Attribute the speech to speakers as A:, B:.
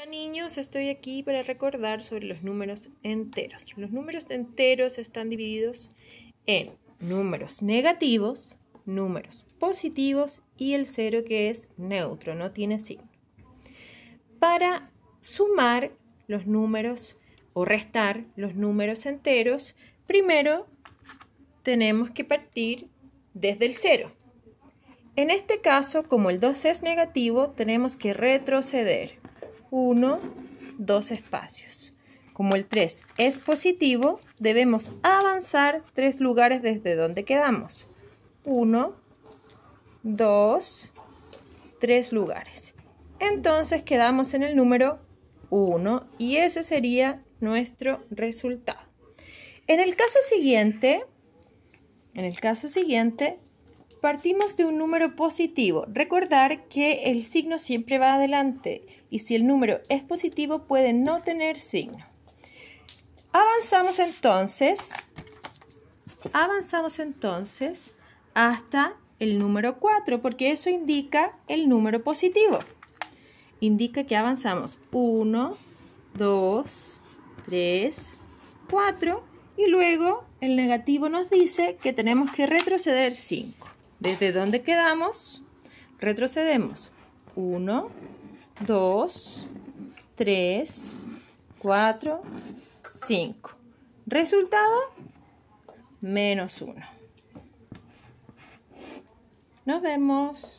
A: Hola niños, estoy aquí para recordar sobre los números enteros. Los números enteros están divididos en números negativos, números positivos y el cero que es neutro, no tiene signo. Para sumar los números o restar los números enteros, primero tenemos que partir desde el cero. En este caso, como el 2 es negativo, tenemos que retroceder 1, 2 espacios. Como el 3 es positivo, debemos avanzar tres lugares desde donde quedamos. 1, 2, 3 lugares. Entonces quedamos en el número 1 y ese sería nuestro resultado. En el caso siguiente, en el caso siguiente, Partimos de un número positivo. Recordar que el signo siempre va adelante y si el número es positivo puede no tener signo. Avanzamos entonces, avanzamos entonces hasta el número 4 porque eso indica el número positivo. Indica que avanzamos 1, 2, 3, 4 y luego el negativo nos dice que tenemos que retroceder 5. Desde donde quedamos, retrocedemos. 1, 2, 3, 4, 5. Resultado, menos 1. Nos vemos.